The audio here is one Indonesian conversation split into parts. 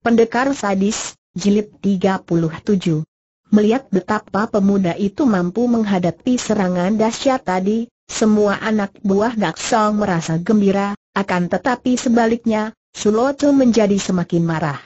Pendekar Sadis, Jilid 37 Melihat betapa pemuda itu mampu menghadapi serangan dahsyat tadi, semua anak buah Dak Song merasa gembira, akan tetapi sebaliknya, Suloto menjadi semakin marah.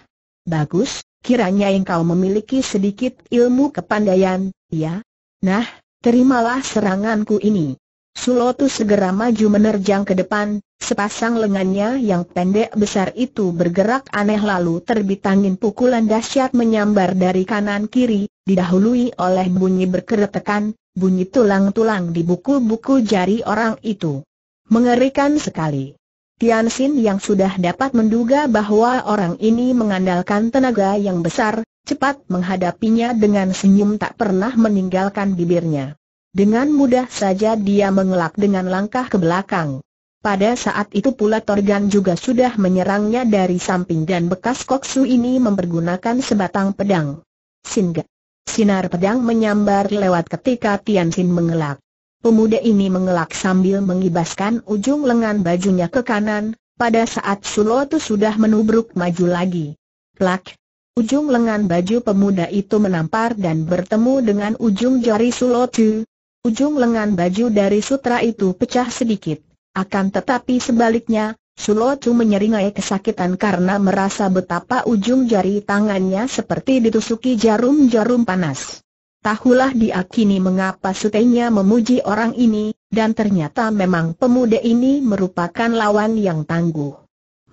Bagus, kiranya engkau memiliki sedikit ilmu kepandaian, ya? Nah, terimalah seranganku ini. Sulotu segera maju menerjang ke depan, sepasang lengannya yang pendek besar itu bergerak aneh lalu terbit angin pukulan dahsyat menyambar dari kanan kiri, didahului oleh bunyi berkeretekan, bunyi tulang-tulang di buku-buku jari orang itu. Mengerikan sekali. Tian Xin yang sudah dapat menduga bahwa orang ini mengandalkan tenaga yang besar, cepat menghadapinya dengan senyum tak pernah meninggalkan bibirnya. Dengan mudah saja dia mengelak dengan langkah ke belakang. Pada saat itu pula Torgan juga sudah menyerangnya dari samping dan bekas koksu ini mempergunakan sebatang pedang. Singa. Sinar pedang menyambar lewat ketika Tian Xin mengelak. Pemuda ini mengelak sambil mengibaskan ujung lengan bajunya ke kanan, pada saat Sulotu sudah menubruk maju lagi. Plak! Ujung lengan baju pemuda itu menampar dan bertemu dengan ujung jari Sulotu, Ujung lengan baju dari sutra itu pecah sedikit. Akan tetapi sebaliknya, Sulotu menyeringai kesakitan karena merasa betapa ujung jari tangannya seperti ditusuki jarum-jarum panas. Tahulah dia kini mengapa sutenya memuji orang ini, dan ternyata memang pemuda ini merupakan lawan yang tangguh.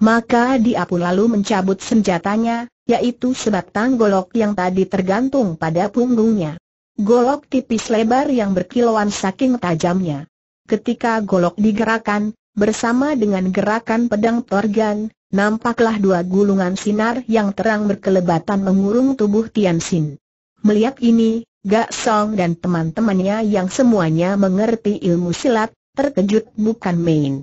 Maka dia pun lalu mencabut senjatanya, yaitu sebatang golok yang tadi tergantung pada punggungnya golok tipis lebar yang berkilauan saking tajamnya. Ketika golok digerakkan, bersama dengan gerakan pedang Torgan, nampaklah dua gulungan sinar yang terang berkelebatan mengurung tubuh Tian Xin. Melihat ini, Gak Song dan teman-temannya yang semuanya mengerti ilmu silat, terkejut bukan main.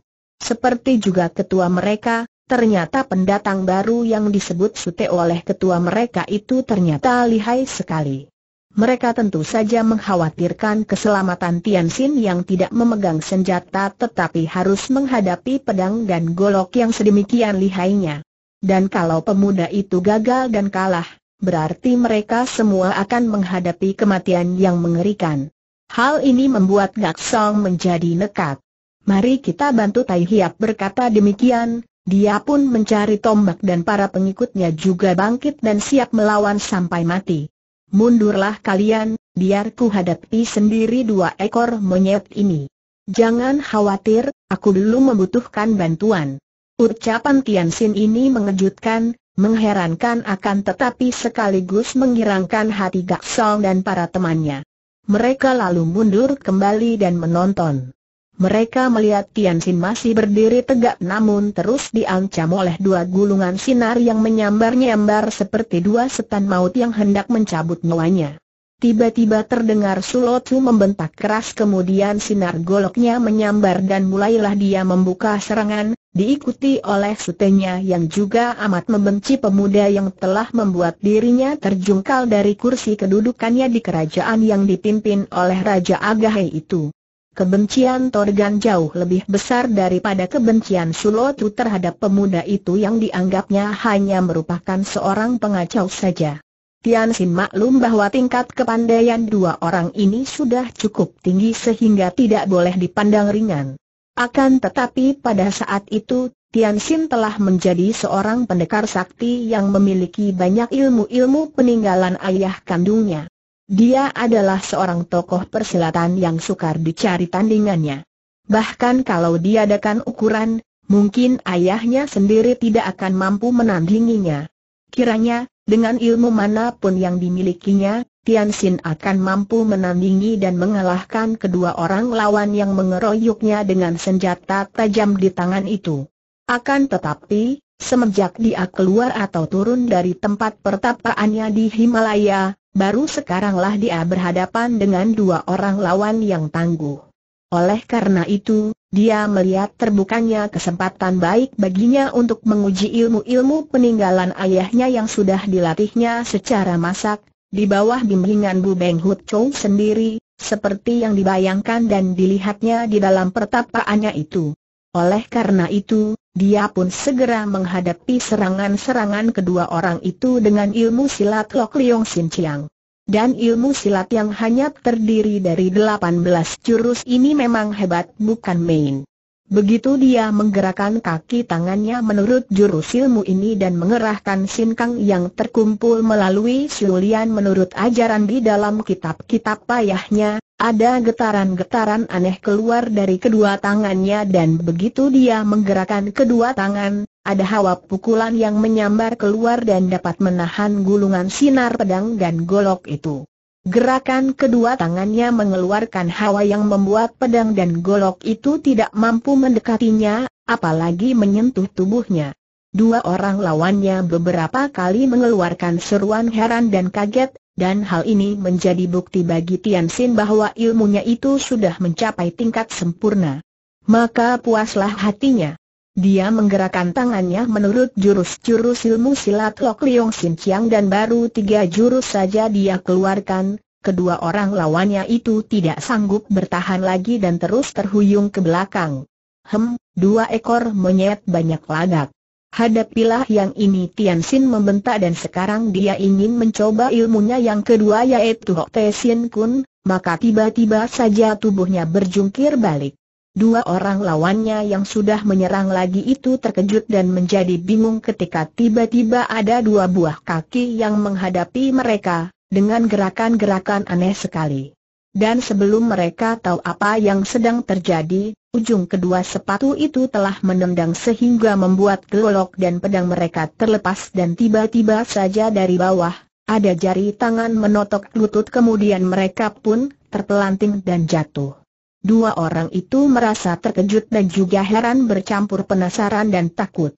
Seperti juga ketua mereka, ternyata pendatang baru yang disebut Sute oleh ketua mereka itu ternyata lihai sekali mereka tentu saja mengkhawatirkan keselamatan Tianxin yang tidak memegang senjata tetapi harus menghadapi pedang dan golok yang sedemikian lihainya. Dan kalau pemuda itu gagal dan kalah, berarti mereka semua akan menghadapi kematian yang mengerikan. Hal ini membuat Gak Song menjadi nekat. Mari kita bantu Tai Hiap berkata demikian, dia pun mencari tombak dan para pengikutnya juga bangkit dan siap melawan sampai mati. Mundurlah kalian, biar ku hadapi sendiri dua ekor monyet ini. Jangan khawatir, aku dulu membutuhkan bantuan. Ucapan Tian Xin ini mengejutkan, mengherankan akan tetapi sekaligus menghirangkan hati Gak Song dan para temannya. Mereka lalu mundur kembali dan menonton. Mereka melihat Tianxin masih berdiri tegak namun terus diancam oleh dua gulungan sinar yang menyambar-nyambar seperti dua setan maut yang hendak mencabut nyawanya. Tiba-tiba terdengar Sulotu membentak keras kemudian sinar goloknya menyambar dan mulailah dia membuka serangan, diikuti oleh sutenya yang juga amat membenci pemuda yang telah membuat dirinya terjungkal dari kursi kedudukannya di kerajaan yang dipimpin oleh Raja Agahe itu. Kebencian Torgan jauh lebih besar daripada kebencian Sulotu terhadap pemuda itu yang dianggapnya hanya merupakan seorang pengacau saja. Tian maklum bahwa tingkat kepandaian dua orang ini sudah cukup tinggi sehingga tidak boleh dipandang ringan. Akan tetapi pada saat itu, Tian telah menjadi seorang pendekar sakti yang memiliki banyak ilmu-ilmu peninggalan ayah kandungnya. Dia adalah seorang tokoh persilatan yang sukar dicari tandingannya. Bahkan kalau diadakan ukuran, mungkin ayahnya sendiri tidak akan mampu menandinginya. Kiranya, dengan ilmu manapun yang dimilikinya, Tian Xin akan mampu menandingi dan mengalahkan kedua orang lawan yang mengeroyoknya dengan senjata tajam di tangan itu. Akan tetapi, semenjak dia keluar atau turun dari tempat pertapaannya di Himalaya, Baru sekaranglah dia berhadapan dengan dua orang lawan yang tangguh. Oleh karena itu, dia melihat terbukanya kesempatan baik baginya untuk menguji ilmu-ilmu peninggalan ayahnya yang sudah dilatihnya secara masak, di bawah bimbingan Bu Beng Hut Chow sendiri, seperti yang dibayangkan dan dilihatnya di dalam pertapaannya itu. Oleh karena itu, dia pun segera menghadapi serangan-serangan kedua orang itu dengan ilmu silat Lok Liong Sin Chiang. Dan ilmu silat yang hanya terdiri dari 18 jurus ini memang hebat bukan main. Begitu dia menggerakkan kaki tangannya menurut jurus ilmu ini dan mengerahkan sinkang yang terkumpul melalui Sulian menurut ajaran di dalam kitab-kitab payahnya, ada getaran-getaran aneh keluar dari kedua tangannya dan begitu dia menggerakkan kedua tangan, ada hawa pukulan yang menyambar keluar dan dapat menahan gulungan sinar pedang dan golok itu. Gerakan kedua tangannya mengeluarkan hawa yang membuat pedang dan golok itu tidak mampu mendekatinya, apalagi menyentuh tubuhnya. Dua orang lawannya beberapa kali mengeluarkan seruan heran dan kaget, dan hal ini menjadi bukti bagi Tian Xin bahwa ilmunya itu sudah mencapai tingkat sempurna. Maka puaslah hatinya. Dia menggerakkan tangannya menurut jurus-jurus ilmu silat Lok Liong Sin Chiang dan baru tiga jurus saja dia keluarkan, kedua orang lawannya itu tidak sanggup bertahan lagi dan terus terhuyung ke belakang. Hem, dua ekor monyet banyak lagak. Hadapilah yang ini Tian Xin membentak dan sekarang dia ingin mencoba ilmunya yang kedua yaitu Hok Te Sin Kun, maka tiba-tiba saja tubuhnya berjungkir balik. Dua orang lawannya yang sudah menyerang lagi itu terkejut dan menjadi bingung ketika tiba-tiba ada dua buah kaki yang menghadapi mereka, dengan gerakan-gerakan aneh sekali dan sebelum mereka tahu apa yang sedang terjadi, ujung kedua sepatu itu telah menendang sehingga membuat gelolok dan pedang mereka terlepas dan tiba-tiba saja dari bawah, ada jari tangan menotok lutut kemudian mereka pun terpelanting dan jatuh. Dua orang itu merasa terkejut dan juga heran bercampur penasaran dan takut.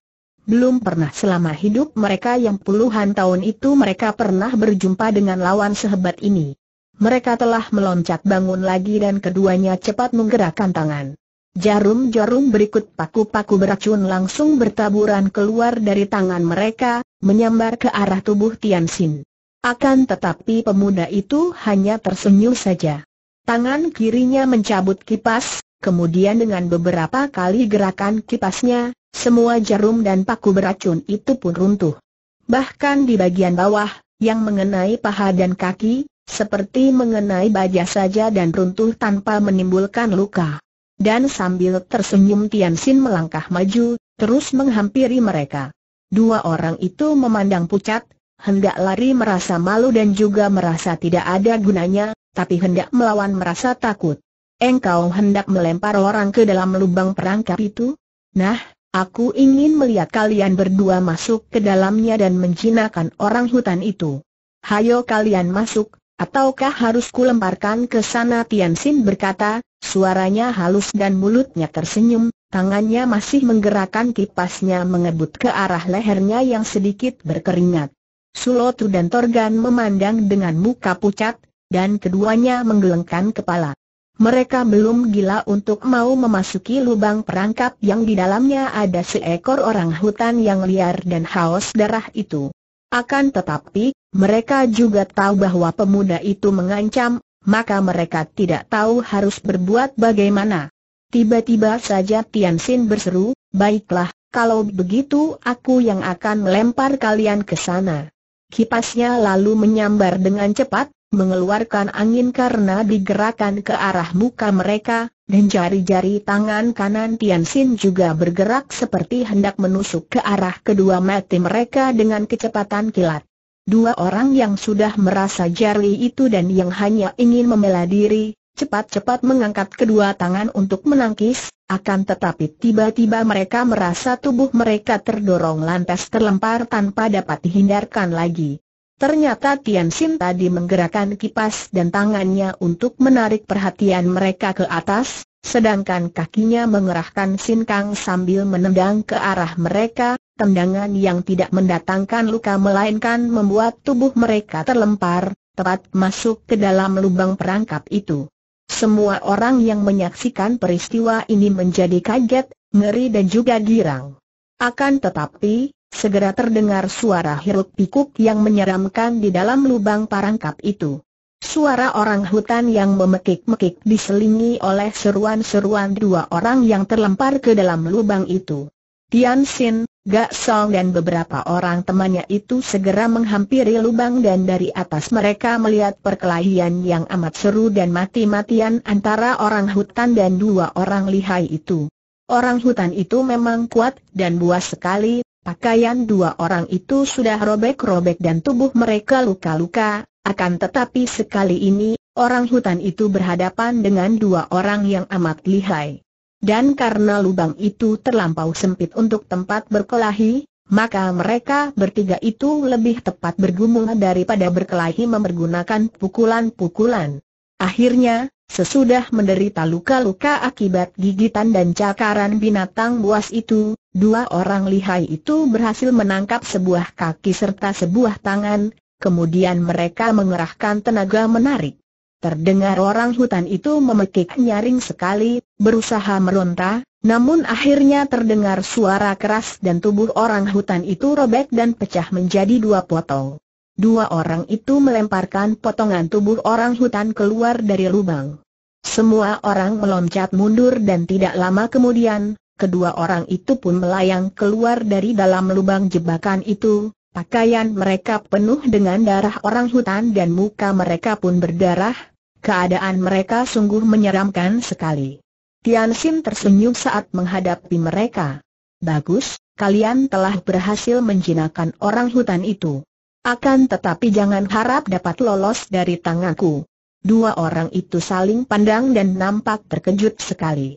Belum pernah selama hidup mereka yang puluhan tahun itu mereka pernah berjumpa dengan lawan sehebat ini. Mereka telah meloncat bangun lagi dan keduanya cepat menggerakkan tangan. Jarum-jarum berikut paku-paku beracun langsung bertaburan keluar dari tangan mereka, menyambar ke arah tubuh Tian Xin. Akan tetapi pemuda itu hanya tersenyum saja. Tangan kirinya mencabut kipas, kemudian dengan beberapa kali gerakan kipasnya, semua jarum dan paku beracun itu pun runtuh. Bahkan di bagian bawah, yang mengenai paha dan kaki, seperti mengenai baja saja dan runtuh tanpa menimbulkan luka. Dan sambil tersenyum Tian Xin melangkah maju, terus menghampiri mereka. Dua orang itu memandang pucat, hendak lari merasa malu dan juga merasa tidak ada gunanya, tapi hendak melawan merasa takut. Engkau hendak melempar orang ke dalam lubang perangkap itu? Nah, aku ingin melihat kalian berdua masuk ke dalamnya dan menjinakkan orang hutan itu. Hayo kalian masuk, Ataukah harus kulemparkan ke sana Xin berkata, suaranya halus dan mulutnya tersenyum, tangannya masih menggerakkan kipasnya mengebut ke arah lehernya yang sedikit berkeringat. Sulotu dan Torgan memandang dengan muka pucat, dan keduanya menggelengkan kepala. Mereka belum gila untuk mau memasuki lubang perangkap yang di dalamnya ada seekor orang hutan yang liar dan haus darah itu. Akan tetapi, mereka juga tahu bahwa pemuda itu mengancam, maka mereka tidak tahu harus berbuat bagaimana. Tiba-tiba saja Tian Xin berseru, baiklah, kalau begitu aku yang akan melempar kalian ke sana. Kipasnya lalu menyambar dengan cepat, mengeluarkan angin karena digerakkan ke arah muka mereka, dan jari-jari tangan kanan Tian Xin juga bergerak seperti hendak menusuk ke arah kedua mati mereka dengan kecepatan kilat. Dua orang yang sudah merasa jari itu dan yang hanya ingin membela diri, cepat-cepat mengangkat kedua tangan untuk menangkis, akan tetapi tiba-tiba mereka merasa tubuh mereka terdorong lantas terlempar tanpa dapat dihindarkan lagi. Ternyata Tian Xin tadi menggerakkan kipas dan tangannya untuk menarik perhatian mereka ke atas, sedangkan kakinya mengerahkan Sin Kang sambil menendang ke arah mereka, tendangan yang tidak mendatangkan luka melainkan membuat tubuh mereka terlempar, tepat masuk ke dalam lubang perangkap itu. Semua orang yang menyaksikan peristiwa ini menjadi kaget, ngeri dan juga girang. Akan tetapi, segera terdengar suara hiruk pikuk yang menyeramkan di dalam lubang parangkap itu. Suara orang hutan yang memekik-mekik diselingi oleh seruan-seruan dua orang yang terlempar ke dalam lubang itu. Tian Xin, Gak Song dan beberapa orang temannya itu segera menghampiri lubang dan dari atas mereka melihat perkelahian yang amat seru dan mati-matian antara orang hutan dan dua orang lihai itu. Orang hutan itu memang kuat dan buas sekali, Pakaian dua orang itu sudah robek-robek dan tubuh mereka luka-luka, akan tetapi sekali ini, orang hutan itu berhadapan dengan dua orang yang amat lihai. Dan karena lubang itu terlampau sempit untuk tempat berkelahi, maka mereka bertiga itu lebih tepat bergumul daripada berkelahi mempergunakan pukulan-pukulan. Akhirnya, sesudah menderita luka-luka akibat gigitan dan cakaran binatang buas itu, Dua orang lihai itu berhasil menangkap sebuah kaki serta sebuah tangan, kemudian mereka mengerahkan tenaga menarik. Terdengar orang hutan itu memekik nyaring sekali, berusaha meronta, namun akhirnya terdengar suara keras dan tubuh orang hutan itu robek dan pecah menjadi dua potong. Dua orang itu melemparkan potongan tubuh orang hutan keluar dari lubang. Semua orang meloncat mundur dan tidak lama kemudian, kedua orang itu pun melayang keluar dari dalam lubang jebakan itu, pakaian mereka penuh dengan darah orang hutan dan muka mereka pun berdarah, keadaan mereka sungguh menyeramkan sekali. Tian Xin tersenyum saat menghadapi mereka. Bagus, kalian telah berhasil menjinakkan orang hutan itu. Akan tetapi jangan harap dapat lolos dari tanganku. Dua orang itu saling pandang dan nampak terkejut sekali.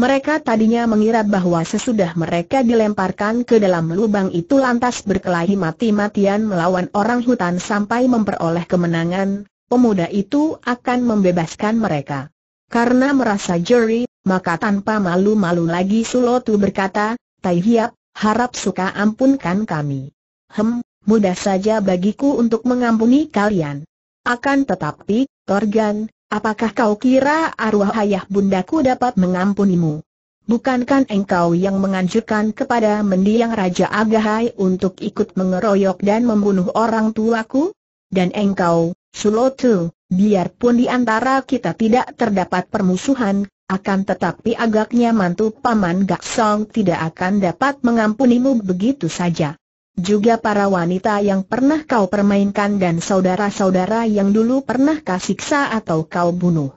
Mereka tadinya mengira bahwa sesudah mereka dilemparkan ke dalam lubang itu lantas berkelahi mati-matian melawan orang hutan sampai memperoleh kemenangan, pemuda itu akan membebaskan mereka. Karena merasa juri, maka tanpa malu-malu lagi Sulotu berkata, Tai Hiap, harap suka ampunkan kami. Hem, mudah saja bagiku untuk mengampuni kalian. Akan tetapi, Torgan, Apakah kau kira arwah ayah bundaku dapat mengampunimu? Bukankan engkau yang menganjurkan kepada mendiang Raja Agahai untuk ikut mengeroyok dan membunuh orang tuaku? Dan engkau, Sulotu, biarpun di antara kita tidak terdapat permusuhan, akan tetapi agaknya mantu Paman Gaksong tidak akan dapat mengampunimu begitu saja juga para wanita yang pernah kau permainkan dan saudara-saudara yang dulu pernah kau siksa atau kau bunuh.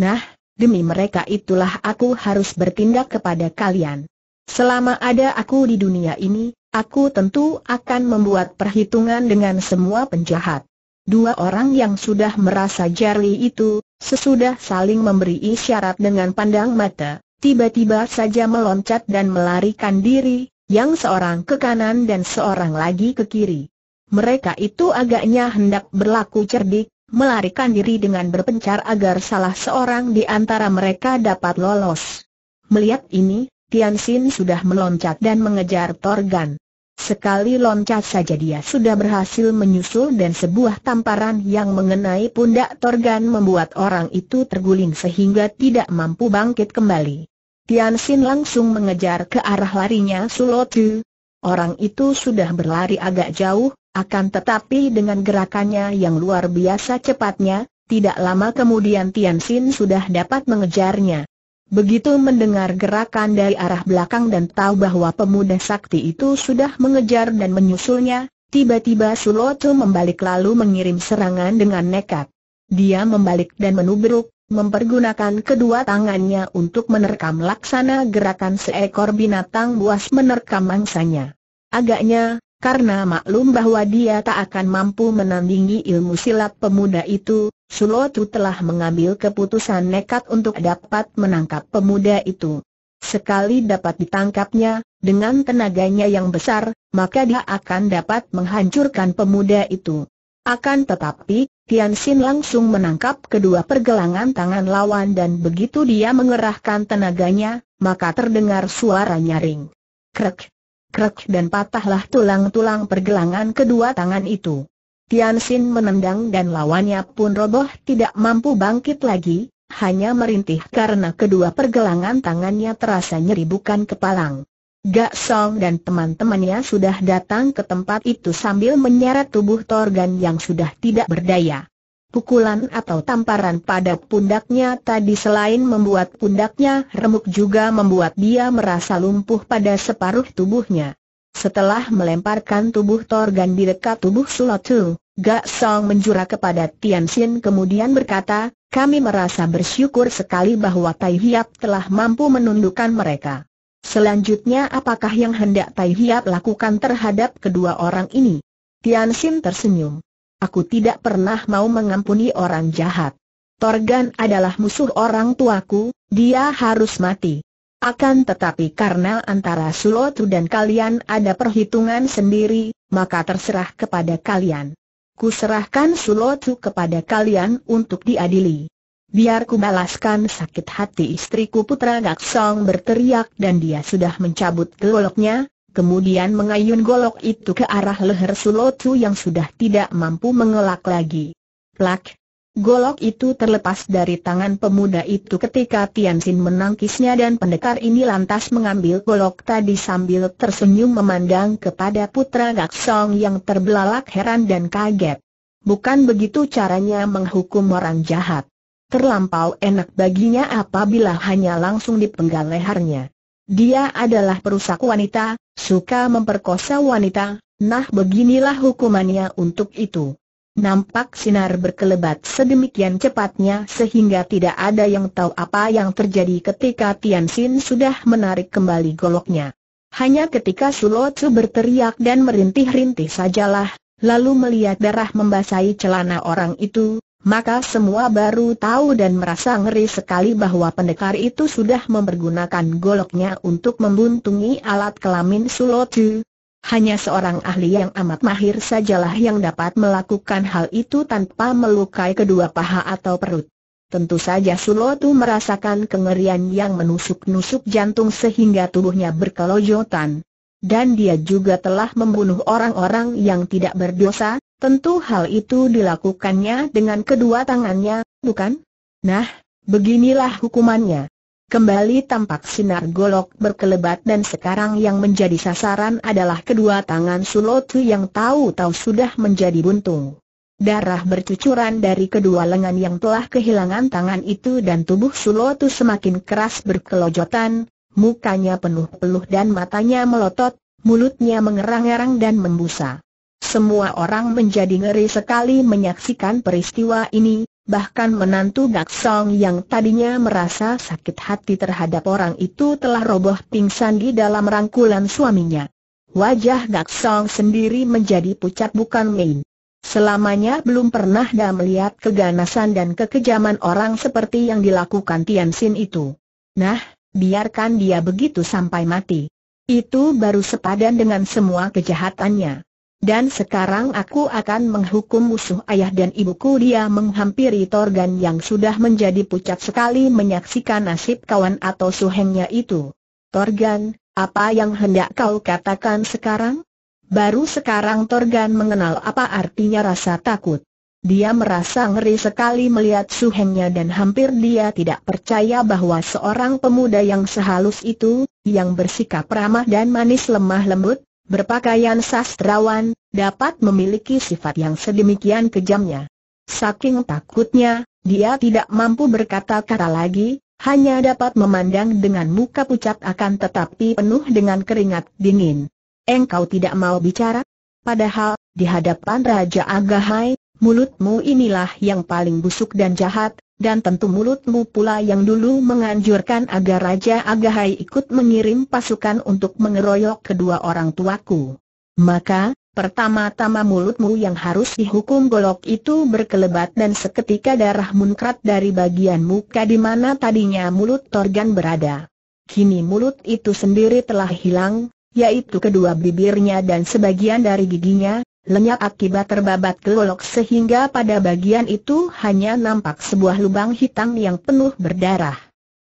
Nah, demi mereka itulah aku harus bertindak kepada kalian. Selama ada aku di dunia ini, aku tentu akan membuat perhitungan dengan semua penjahat. Dua orang yang sudah merasa jari itu, sesudah saling memberi isyarat dengan pandang mata, tiba-tiba saja meloncat dan melarikan diri, yang seorang ke kanan dan seorang lagi ke kiri. Mereka itu agaknya hendak berlaku cerdik, melarikan diri dengan berpencar agar salah seorang di antara mereka dapat lolos. Melihat ini, Tian Xin sudah meloncat dan mengejar Torgan. Sekali loncat saja dia sudah berhasil menyusul dan sebuah tamparan yang mengenai pundak Torgan membuat orang itu terguling sehingga tidak mampu bangkit kembali. Tian Xin langsung mengejar ke arah larinya Sulotu. Orang itu sudah berlari agak jauh, akan tetapi dengan gerakannya yang luar biasa cepatnya, tidak lama kemudian Tian Xin sudah dapat mengejarnya. Begitu mendengar gerakan dari arah belakang dan tahu bahwa pemuda sakti itu sudah mengejar dan menyusulnya, tiba-tiba Sulotu membalik lalu mengirim serangan dengan nekat. Dia membalik dan menubruk, mempergunakan kedua tangannya untuk menerkam laksana gerakan seekor binatang buas menerkam mangsanya. Agaknya, karena maklum bahwa dia tak akan mampu menandingi ilmu silat pemuda itu, Sulotu telah mengambil keputusan nekat untuk dapat menangkap pemuda itu. Sekali dapat ditangkapnya, dengan tenaganya yang besar, maka dia akan dapat menghancurkan pemuda itu. Akan tetapi, Tian Xin langsung menangkap kedua pergelangan tangan lawan dan begitu dia mengerahkan tenaganya, maka terdengar suara nyaring. Krek, krek dan patahlah tulang-tulang pergelangan kedua tangan itu. Tian Xin menendang dan lawannya pun roboh tidak mampu bangkit lagi, hanya merintih karena kedua pergelangan tangannya terasa nyeri bukan kepalang. Gak Song dan teman-temannya sudah datang ke tempat itu sambil menyeret tubuh Torgan yang sudah tidak berdaya. Pukulan atau tamparan pada pundaknya tadi selain membuat pundaknya remuk juga membuat dia merasa lumpuh pada separuh tubuhnya. Setelah melemparkan tubuh Torgan di dekat tubuh Sulotu, Gak Song menjura kepada Tian Xin kemudian berkata, kami merasa bersyukur sekali bahwa Tai Hiap telah mampu menundukkan mereka. Selanjutnya apakah yang hendak Tai Hiap lakukan terhadap kedua orang ini? Tian Xin tersenyum. Aku tidak pernah mau mengampuni orang jahat. Torgan adalah musuh orang tuaku, dia harus mati. Akan tetapi karena antara Sulotu dan kalian ada perhitungan sendiri, maka terserah kepada kalian. Kuserahkan Sulotu kepada kalian untuk diadili. Biar ku balaskan sakit hati istriku putra Gak Song berteriak dan dia sudah mencabut goloknya, kemudian mengayun golok itu ke arah leher Sulotu yang sudah tidak mampu mengelak lagi. Plak! Golok itu terlepas dari tangan pemuda itu ketika Tian Xin menangkisnya dan pendekar ini lantas mengambil golok tadi sambil tersenyum memandang kepada putra Gak Song yang terbelalak heran dan kaget. Bukan begitu caranya menghukum orang jahat terlampau enak baginya apabila hanya langsung dipenggal lehernya. Dia adalah perusak wanita, suka memperkosa wanita, nah beginilah hukumannya untuk itu. Nampak sinar berkelebat sedemikian cepatnya sehingga tidak ada yang tahu apa yang terjadi ketika Tian Xin sudah menarik kembali goloknya. Hanya ketika Tzu berteriak dan merintih-rintih sajalah, lalu melihat darah membasahi celana orang itu, maka semua baru tahu dan merasa ngeri sekali bahwa pendekar itu sudah mempergunakan goloknya untuk membuntungi alat kelamin Sulotu. Hanya seorang ahli yang amat mahir sajalah yang dapat melakukan hal itu tanpa melukai kedua paha atau perut. Tentu saja Sulotu merasakan kengerian yang menusuk-nusuk jantung sehingga tubuhnya berkelojotan. Dan dia juga telah membunuh orang-orang yang tidak berdosa, Tentu hal itu dilakukannya dengan kedua tangannya, bukan? Nah, beginilah hukumannya. Kembali tampak sinar golok berkelebat dan sekarang yang menjadi sasaran adalah kedua tangan Sulotu yang tahu-tahu sudah menjadi buntung. Darah bercucuran dari kedua lengan yang telah kehilangan tangan itu dan tubuh Sulotu semakin keras berkelojotan, mukanya penuh peluh dan matanya melotot, mulutnya mengerang-erang dan membusa. Semua orang menjadi ngeri sekali menyaksikan peristiwa ini, bahkan menantu Gak Song yang tadinya merasa sakit hati terhadap orang itu telah roboh pingsan di dalam rangkulan suaminya. Wajah Gak Song sendiri menjadi pucat bukan main. Selamanya belum pernah dia melihat keganasan dan kekejaman orang seperti yang dilakukan Tian Xin itu. Nah, biarkan dia begitu sampai mati. Itu baru sepadan dengan semua kejahatannya. Dan sekarang aku akan menghukum musuh ayah dan ibuku Dia menghampiri Torgan yang sudah menjadi pucat sekali menyaksikan nasib kawan atau suhengnya itu Torgan, apa yang hendak kau katakan sekarang? Baru sekarang Torgan mengenal apa artinya rasa takut dia merasa ngeri sekali melihat suhengnya dan hampir dia tidak percaya bahwa seorang pemuda yang sehalus itu, yang bersikap ramah dan manis lemah lembut, berpakaian sastrawan, dapat memiliki sifat yang sedemikian kejamnya. Saking takutnya, dia tidak mampu berkata-kata lagi, hanya dapat memandang dengan muka pucat akan tetapi penuh dengan keringat dingin. Engkau tidak mau bicara? Padahal, di hadapan Raja Agahai, mulutmu inilah yang paling busuk dan jahat, dan tentu mulutmu pula yang dulu menganjurkan agar Raja Agahai ikut mengirim pasukan untuk mengeroyok kedua orang tuaku. Maka, pertama-tama mulutmu yang harus dihukum golok itu berkelebat dan seketika darah munkrat dari bagian muka di mana tadinya mulut Torgan berada. Kini mulut itu sendiri telah hilang, yaitu kedua bibirnya dan sebagian dari giginya, lenyap akibat terbabat Golok sehingga pada bagian itu hanya nampak sebuah lubang hitam yang penuh berdarah.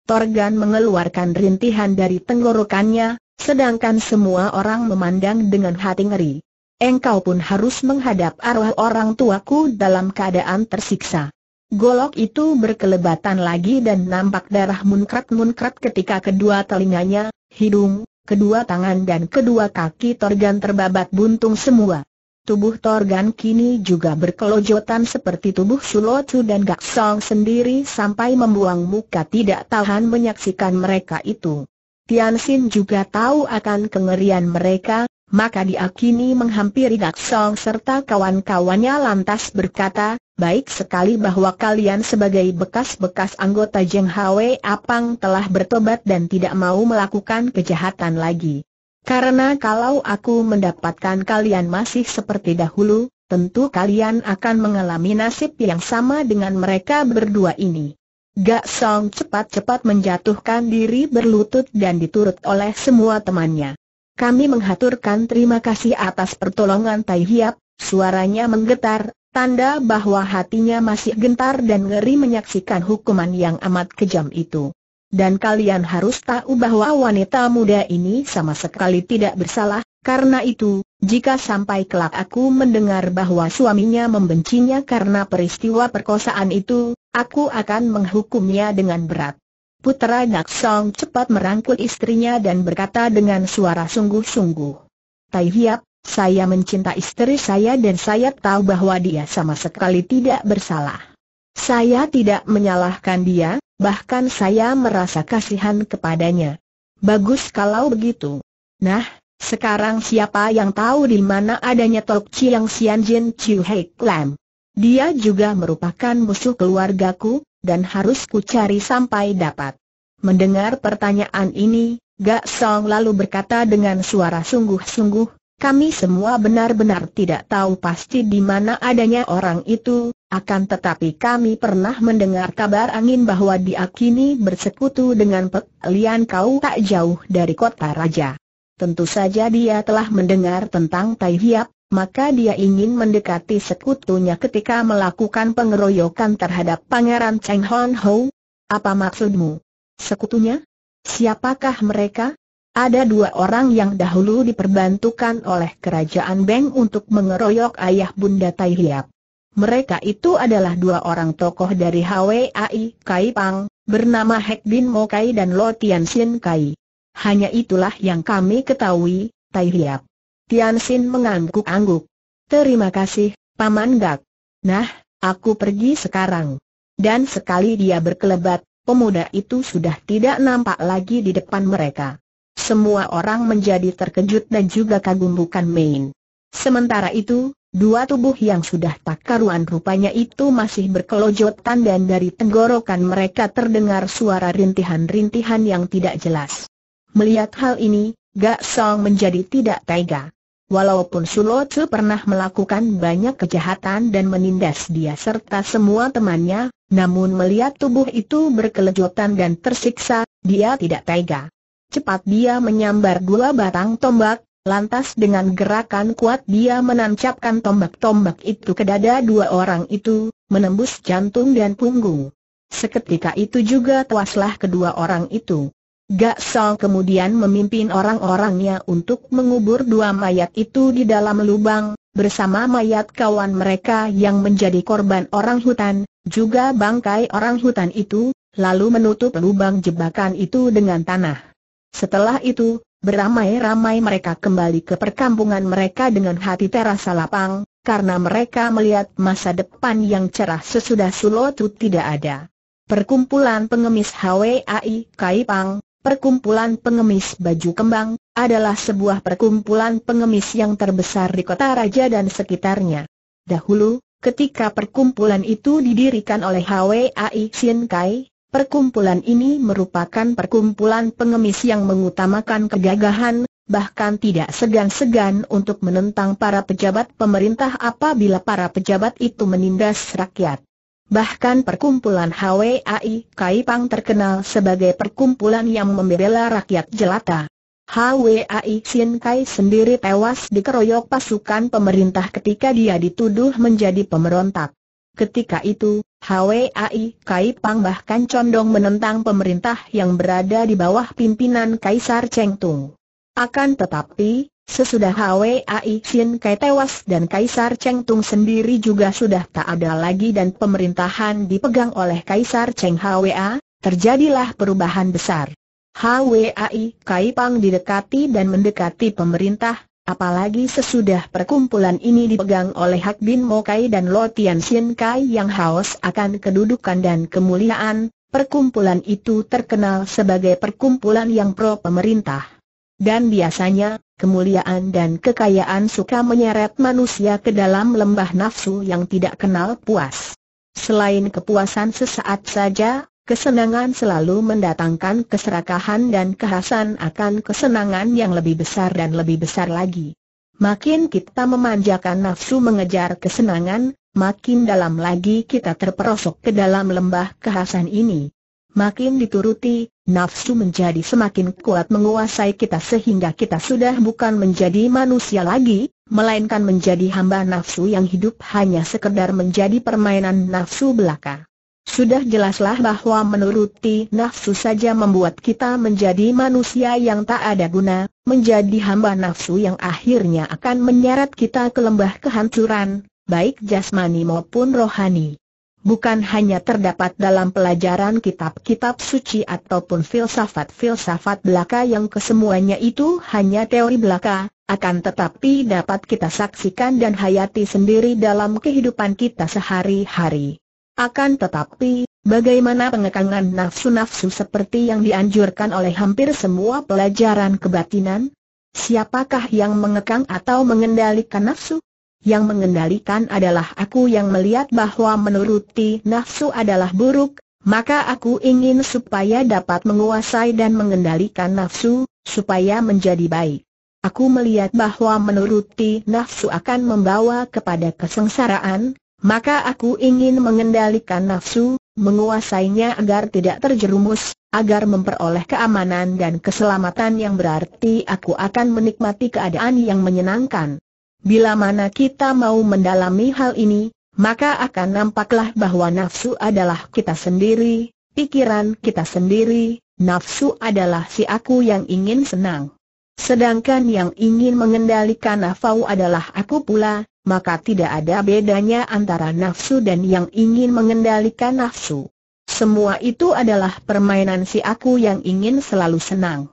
Torgan mengeluarkan rintihan dari tenggorokannya, sedangkan semua orang memandang dengan hati ngeri. Engkau pun harus menghadap arwah orang tuaku dalam keadaan tersiksa. Golok itu berkelebatan lagi dan nampak darah munkrat-munkrat ketika kedua telinganya, hidung, kedua tangan dan kedua kaki Torgan terbabat buntung semua. Tubuh Torgan kini juga berkelojotan seperti tubuh Sulotu dan Gak Song sendiri sampai membuang muka tidak tahan menyaksikan mereka itu. Tian Xin juga tahu akan kengerian mereka, maka dia kini menghampiri Gak Song serta kawan-kawannya lantas berkata, baik sekali bahwa kalian sebagai bekas-bekas anggota Jeng Hwe Apang telah bertobat dan tidak mau melakukan kejahatan lagi. Karena kalau aku mendapatkan kalian masih seperti dahulu, tentu kalian akan mengalami nasib yang sama dengan mereka berdua ini. Gak Song cepat-cepat menjatuhkan diri berlutut dan diturut oleh semua temannya. Kami menghaturkan terima kasih atas pertolongan Tai Hiap, suaranya menggetar, tanda bahwa hatinya masih gentar dan ngeri menyaksikan hukuman yang amat kejam itu dan kalian harus tahu bahwa wanita muda ini sama sekali tidak bersalah, karena itu, jika sampai kelak aku mendengar bahwa suaminya membencinya karena peristiwa perkosaan itu, aku akan menghukumnya dengan berat. Putera Nak Song cepat merangkul istrinya dan berkata dengan suara sungguh-sungguh. Tai Hiap, saya mencinta istri saya dan saya tahu bahwa dia sama sekali tidak bersalah. Saya tidak menyalahkan dia, Bahkan saya merasa kasihan kepadanya. Bagus kalau begitu. Nah, sekarang siapa yang tahu di mana adanya Tok Chiang Sian Jin Chiu Hei Klam? Dia juga merupakan musuh keluargaku, dan harus ku cari sampai dapat. Mendengar pertanyaan ini, Gak Song lalu berkata dengan suara sungguh-sungguh, kami semua benar-benar tidak tahu pasti di mana adanya orang itu, akan tetapi kami pernah mendengar kabar angin bahwa dia kini bersekutu dengan Pek Lian Kau tak jauh dari kota raja. Tentu saja dia telah mendengar tentang Tai Hiap, maka dia ingin mendekati sekutunya ketika melakukan pengeroyokan terhadap Pangeran Cheng Hon Ho. Apa maksudmu? Sekutunya? Siapakah mereka? Ada dua orang yang dahulu diperbantukan oleh kerajaan Beng untuk mengeroyok ayah Bunda Tai Hiap. Mereka itu adalah dua orang tokoh dari HWAI Kai Pang, bernama Hek Bin Mo Kai dan Lo Tian Sin Kai. Hanya itulah yang kami ketahui, Tai Hiap. Tian Sin mengangguk-angguk. Terima kasih, Paman Gak. Nah, aku pergi sekarang. Dan sekali dia berkelebat, pemuda itu sudah tidak nampak lagi di depan mereka. Semua orang menjadi terkejut dan juga kagum bukan main. Sementara itu, Dua tubuh yang sudah tak karuan rupanya itu masih berkelojotan dan dari tenggorokan mereka terdengar suara rintihan-rintihan yang tidak jelas. Melihat hal ini, Gak Song menjadi tidak tega. Walaupun Sulo Tzu pernah melakukan banyak kejahatan dan menindas dia serta semua temannya, namun melihat tubuh itu berkelejutan dan tersiksa, dia tidak tega. Cepat dia menyambar dua batang tombak, Lantas dengan gerakan kuat dia menancapkan tombak-tombak itu ke dada dua orang itu, menembus jantung dan punggung. Seketika itu juga tewaslah kedua orang itu. Gak Sol kemudian memimpin orang-orangnya untuk mengubur dua mayat itu di dalam lubang, bersama mayat kawan mereka yang menjadi korban orang hutan, juga bangkai orang hutan itu, lalu menutup lubang jebakan itu dengan tanah. Setelah itu, Beramai-ramai mereka kembali ke perkampungan mereka dengan hati terasa lapang, karena mereka melihat masa depan yang cerah sesudah Sulotu tidak ada. Perkumpulan pengemis HWAI Kaipang, perkumpulan pengemis baju kembang, adalah sebuah perkumpulan pengemis yang terbesar di kota raja dan sekitarnya. Dahulu, ketika perkumpulan itu didirikan oleh HWAI Sin Kai, Perkumpulan ini merupakan perkumpulan pengemis yang mengutamakan kegagahan, bahkan tidak segan-segan untuk menentang para pejabat pemerintah apabila para pejabat itu menindas rakyat. Bahkan perkumpulan HWAI Kaipang terkenal sebagai perkumpulan yang membela rakyat jelata. HWAI Sien Kai sendiri tewas dikeroyok pasukan pemerintah ketika dia dituduh menjadi pemberontak. Ketika itu, HWAI Kai Pang bahkan condong menentang pemerintah yang berada di bawah pimpinan Kaisar Chengtung. Akan tetapi, sesudah HWAI Xin Kai tewas dan Kaisar Chengtung sendiri juga sudah tak ada lagi dan pemerintahan dipegang oleh Kaisar Cheng HWA, terjadilah perubahan besar. HWAI Kai Pang didekati dan mendekati pemerintah Apalagi sesudah perkumpulan ini dipegang oleh Hak Bin Mokai dan Lo Tian Sien Kai yang haus akan kedudukan dan kemuliaan, perkumpulan itu terkenal sebagai perkumpulan yang pro pemerintah. Dan biasanya, kemuliaan dan kekayaan suka menyeret manusia ke dalam lembah nafsu yang tidak kenal puas. Selain kepuasan sesaat saja, Kesenangan selalu mendatangkan keserakahan dan kehasan akan kesenangan yang lebih besar dan lebih besar lagi. Makin kita memanjakan nafsu mengejar kesenangan, makin dalam lagi kita terperosok ke dalam lembah kehasan ini. Makin dituruti, nafsu menjadi semakin kuat menguasai kita sehingga kita sudah bukan menjadi manusia lagi, melainkan menjadi hamba nafsu yang hidup hanya sekedar menjadi permainan nafsu belaka. Sudah jelaslah bahwa menuruti nafsu saja membuat kita menjadi manusia yang tak ada guna, menjadi hamba nafsu yang akhirnya akan menyeret kita ke lembah kehancuran, baik jasmani maupun rohani. Bukan hanya terdapat dalam pelajaran kitab-kitab suci ataupun filsafat-filsafat belaka yang kesemuanya itu hanya teori belaka, akan tetapi dapat kita saksikan dan hayati sendiri dalam kehidupan kita sehari-hari. Akan tetapi, bagaimana pengekangan nafsu-nafsu seperti yang dianjurkan oleh hampir semua pelajaran kebatinan? Siapakah yang mengekang atau mengendalikan nafsu? Yang mengendalikan adalah aku yang melihat bahwa menuruti nafsu adalah buruk, maka aku ingin supaya dapat menguasai dan mengendalikan nafsu, supaya menjadi baik. Aku melihat bahwa menuruti nafsu akan membawa kepada kesengsaraan, maka aku ingin mengendalikan nafsu, menguasainya agar tidak terjerumus, agar memperoleh keamanan dan keselamatan yang berarti aku akan menikmati keadaan yang menyenangkan. Bila mana kita mau mendalami hal ini, maka akan nampaklah bahwa nafsu adalah kita sendiri, pikiran kita sendiri, nafsu adalah si aku yang ingin senang. Sedangkan yang ingin mengendalikan nafau adalah aku pula, maka tidak ada bedanya antara nafsu dan yang ingin mengendalikan nafsu. Semua itu adalah permainan si aku yang ingin selalu senang.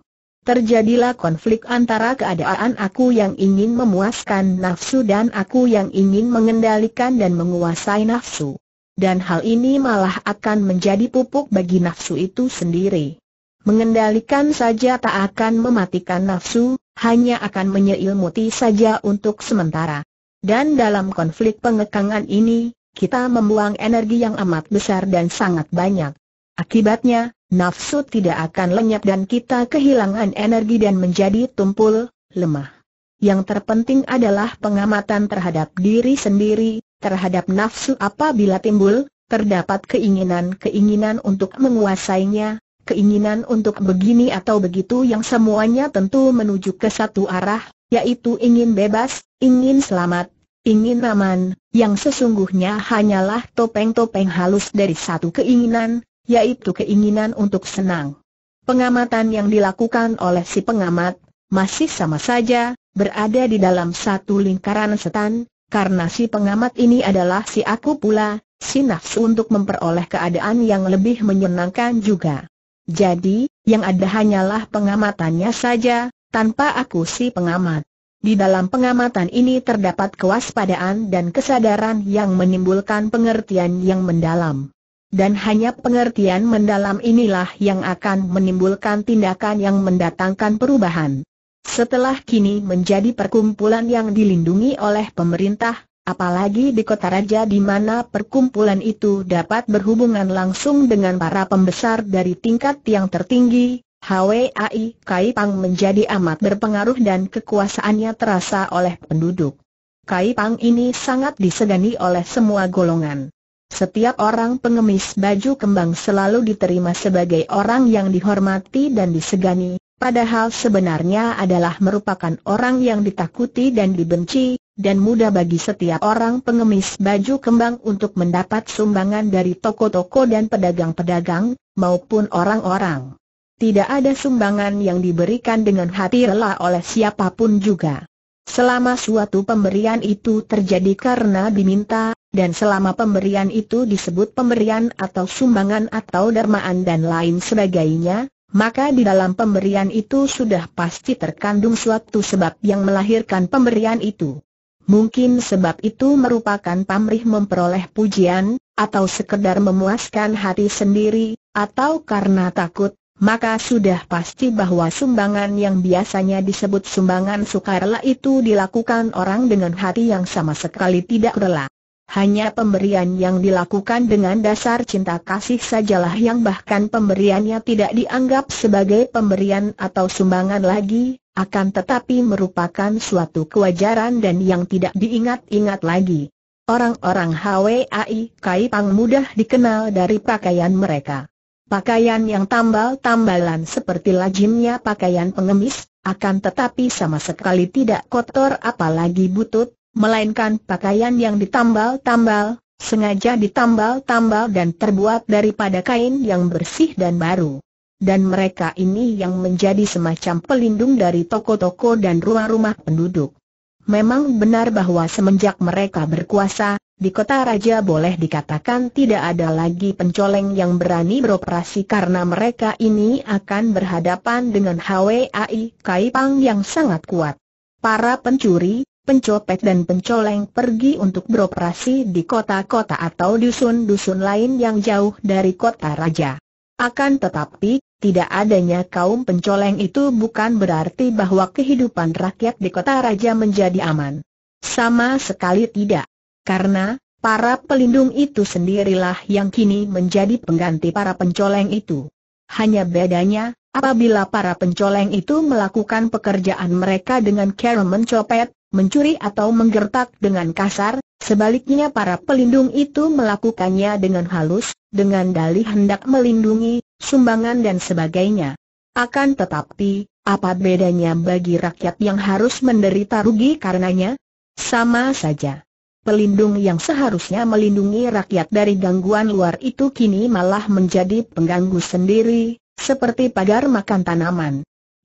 Terjadilah konflik antara keadaan aku yang ingin memuaskan nafsu dan aku yang ingin mengendalikan dan menguasai nafsu. Dan hal ini malah akan menjadi pupuk bagi nafsu itu sendiri. Mengendalikan saja tak akan mematikan nafsu, hanya akan menyeilmuti saja untuk sementara. Dan dalam konflik pengekangan ini, kita membuang energi yang amat besar dan sangat banyak. Akibatnya, nafsu tidak akan lenyap dan kita kehilangan energi dan menjadi tumpul, lemah. Yang terpenting adalah pengamatan terhadap diri sendiri, terhadap nafsu apabila timbul, terdapat keinginan-keinginan untuk menguasainya, keinginan untuk begini atau begitu yang semuanya tentu menuju ke satu arah, yaitu ingin bebas, ingin selamat, ingin aman, yang sesungguhnya hanyalah topeng-topeng halus dari satu keinginan, yaitu keinginan untuk senang. Pengamatan yang dilakukan oleh si pengamat, masih sama saja, berada di dalam satu lingkaran setan, karena si pengamat ini adalah si aku pula, si nafsu untuk memperoleh keadaan yang lebih menyenangkan juga. Jadi, yang ada hanyalah pengamatannya saja, tanpa aku si pengamat. Di dalam pengamatan ini terdapat kewaspadaan dan kesadaran yang menimbulkan pengertian yang mendalam. Dan hanya pengertian mendalam inilah yang akan menimbulkan tindakan yang mendatangkan perubahan. Setelah kini menjadi perkumpulan yang dilindungi oleh pemerintah, apalagi di kota raja di mana perkumpulan itu dapat berhubungan langsung dengan para pembesar dari tingkat yang tertinggi, HWAI Kai Pang menjadi amat berpengaruh dan kekuasaannya terasa oleh penduduk. Kai Pang ini sangat disegani oleh semua golongan. Setiap orang pengemis baju kembang selalu diterima sebagai orang yang dihormati dan disegani, padahal sebenarnya adalah merupakan orang yang ditakuti dan dibenci, dan mudah bagi setiap orang pengemis baju kembang untuk mendapat sumbangan dari toko-toko dan pedagang-pedagang, maupun orang-orang. Tidak ada sumbangan yang diberikan dengan hati rela oleh siapapun juga. Selama suatu pemberian itu terjadi karena diminta, dan selama pemberian itu disebut pemberian atau sumbangan atau dermaan dan lain sebagainya, maka di dalam pemberian itu sudah pasti terkandung suatu sebab yang melahirkan pemberian itu. Mungkin sebab itu merupakan pamrih memperoleh pujian, atau sekedar memuaskan hati sendiri, atau karena takut, maka sudah pasti bahwa sumbangan yang biasanya disebut sumbangan sukarela itu dilakukan orang dengan hati yang sama sekali tidak rela. Hanya pemberian yang dilakukan dengan dasar cinta kasih sajalah yang bahkan pemberiannya tidak dianggap sebagai pemberian atau sumbangan lagi, akan tetapi merupakan suatu kewajaran dan yang tidak diingat-ingat lagi. Orang-orang HWAI Kaipang mudah dikenal dari pakaian mereka. Pakaian yang tambal-tambalan seperti lajimnya pakaian pengemis, akan tetapi sama sekali tidak kotor apalagi butut, melainkan pakaian yang ditambal-tambal, sengaja ditambal-tambal dan terbuat daripada kain yang bersih dan baru. Dan mereka ini yang menjadi semacam pelindung dari toko-toko dan rumah-rumah penduduk. Memang benar bahwa semenjak mereka berkuasa, di kota raja boleh dikatakan tidak ada lagi pencoleng yang berani beroperasi karena mereka ini akan berhadapan dengan HWAI Kaipang yang sangat kuat. Para pencuri, pencopet dan pencoleng pergi untuk beroperasi di kota-kota atau dusun-dusun lain yang jauh dari kota raja. Akan tetapi, tidak adanya kaum pencoleng itu bukan berarti bahwa kehidupan rakyat di kota raja menjadi aman. Sama sekali tidak. Karena, para pelindung itu sendirilah yang kini menjadi pengganti para pencoleng itu. Hanya bedanya, apabila para pencoleng itu melakukan pekerjaan mereka dengan cara mencopet, mencuri atau menggertak dengan kasar, sebaliknya para pelindung itu melakukannya dengan halus, dengan dalih hendak melindungi, sumbangan dan sebagainya. Akan tetapi, apa bedanya bagi rakyat yang harus menderita rugi karenanya? Sama saja pelindung yang seharusnya melindungi rakyat dari gangguan luar itu kini malah menjadi pengganggu sendiri, seperti pagar makan tanaman.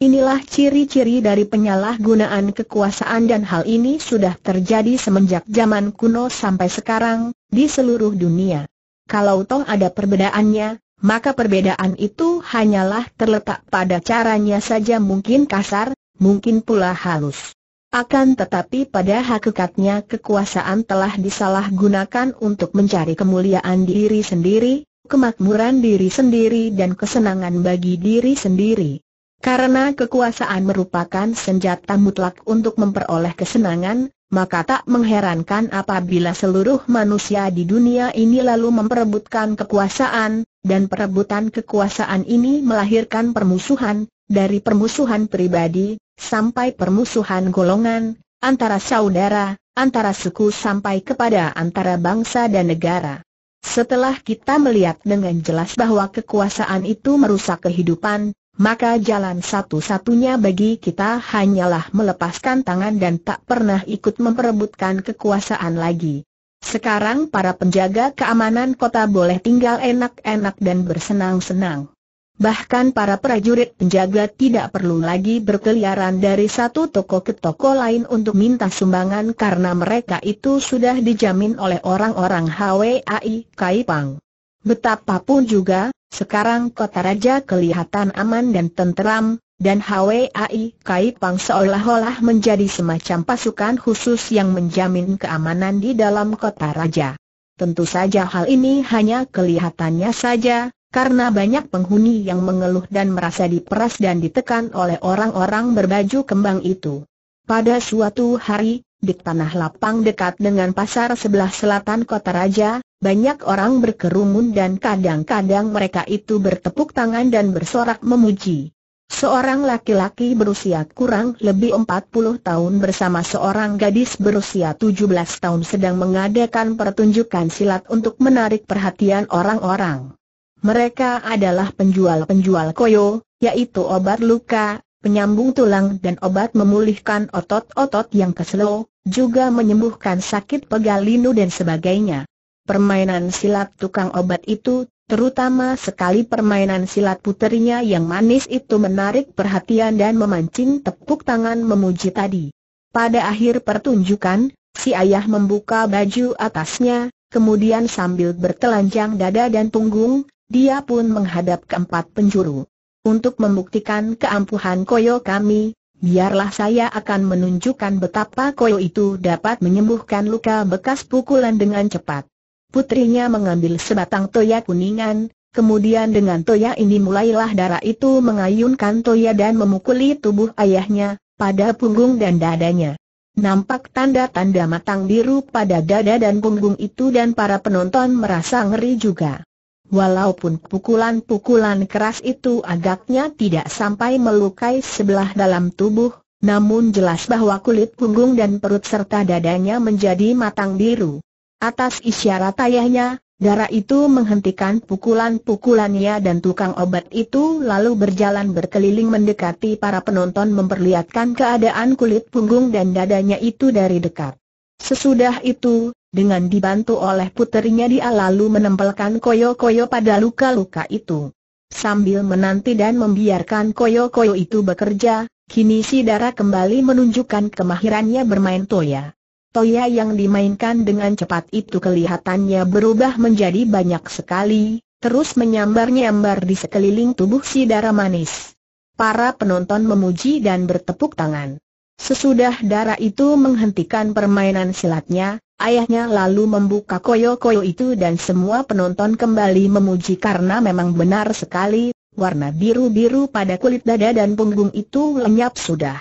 Inilah ciri-ciri dari penyalahgunaan kekuasaan dan hal ini sudah terjadi semenjak zaman kuno sampai sekarang, di seluruh dunia. Kalau toh ada perbedaannya, maka perbedaan itu hanyalah terletak pada caranya saja mungkin kasar, mungkin pula halus. Akan tetapi pada hakikatnya kekuasaan telah disalahgunakan untuk mencari kemuliaan diri sendiri, kemakmuran diri sendiri dan kesenangan bagi diri sendiri. Karena kekuasaan merupakan senjata mutlak untuk memperoleh kesenangan, maka tak mengherankan apabila seluruh manusia di dunia ini lalu memperebutkan kekuasaan, dan perebutan kekuasaan ini melahirkan permusuhan, dari permusuhan pribadi, sampai permusuhan golongan, antara saudara, antara suku sampai kepada antara bangsa dan negara. Setelah kita melihat dengan jelas bahwa kekuasaan itu merusak kehidupan, maka jalan satu-satunya bagi kita hanyalah melepaskan tangan dan tak pernah ikut memperebutkan kekuasaan lagi. Sekarang para penjaga keamanan kota boleh tinggal enak-enak dan bersenang-senang bahkan para prajurit penjaga tidak perlu lagi berkeliaran dari satu toko ke toko lain untuk minta sumbangan karena mereka itu sudah dijamin oleh orang-orang HWAI Kaipang. Betapapun juga, sekarang kota raja kelihatan aman dan tenteram, dan HWAI Kaipang seolah-olah menjadi semacam pasukan khusus yang menjamin keamanan di dalam kota raja. Tentu saja hal ini hanya kelihatannya saja, karena banyak penghuni yang mengeluh dan merasa diperas dan ditekan oleh orang-orang berbaju kembang itu. Pada suatu hari, di tanah lapang dekat dengan pasar sebelah selatan kota raja, banyak orang berkerumun dan kadang-kadang mereka itu bertepuk tangan dan bersorak memuji. Seorang laki-laki berusia kurang lebih 40 tahun bersama seorang gadis berusia 17 tahun sedang mengadakan pertunjukan silat untuk menarik perhatian orang-orang. Mereka adalah penjual-penjual koyo, yaitu obat luka, penyambung tulang dan obat memulihkan otot-otot yang keselo, juga menyembuhkan sakit pegal linu dan sebagainya. Permainan silat tukang obat itu, terutama sekali permainan silat puterinya yang manis itu menarik perhatian dan memancing tepuk tangan memuji tadi. Pada akhir pertunjukan, si ayah membuka baju atasnya, kemudian sambil bertelanjang dada dan punggung, dia pun menghadap keempat penjuru. Untuk membuktikan keampuhan Koyo kami, biarlah saya akan menunjukkan betapa Koyo itu dapat menyembuhkan luka bekas pukulan dengan cepat. Putrinya mengambil sebatang toya kuningan, kemudian dengan toya ini mulailah darah itu mengayunkan toya dan memukuli tubuh ayahnya, pada punggung dan dadanya. Nampak tanda-tanda matang biru pada dada dan punggung itu dan para penonton merasa ngeri juga. Walaupun pukulan-pukulan keras itu agaknya tidak sampai melukai sebelah dalam tubuh, namun jelas bahwa kulit punggung dan perut serta dadanya menjadi matang biru. Atas isyarat ayahnya, darah itu menghentikan pukulan-pukulannya dan tukang obat itu lalu berjalan berkeliling mendekati para penonton memperlihatkan keadaan kulit punggung dan dadanya itu dari dekat. Sesudah itu, dengan dibantu oleh puterinya dia lalu menempelkan koyo-koyo pada luka-luka itu. Sambil menanti dan membiarkan koyo-koyo itu bekerja, kini si darah kembali menunjukkan kemahirannya bermain toya. Toya yang dimainkan dengan cepat itu kelihatannya berubah menjadi banyak sekali, terus menyambar-nyambar di sekeliling tubuh si darah manis. Para penonton memuji dan bertepuk tangan. Sesudah darah itu menghentikan permainan silatnya, Ayahnya lalu membuka koyo-koyo itu dan semua penonton kembali memuji karena memang benar sekali, warna biru-biru pada kulit dada dan punggung itu lenyap sudah.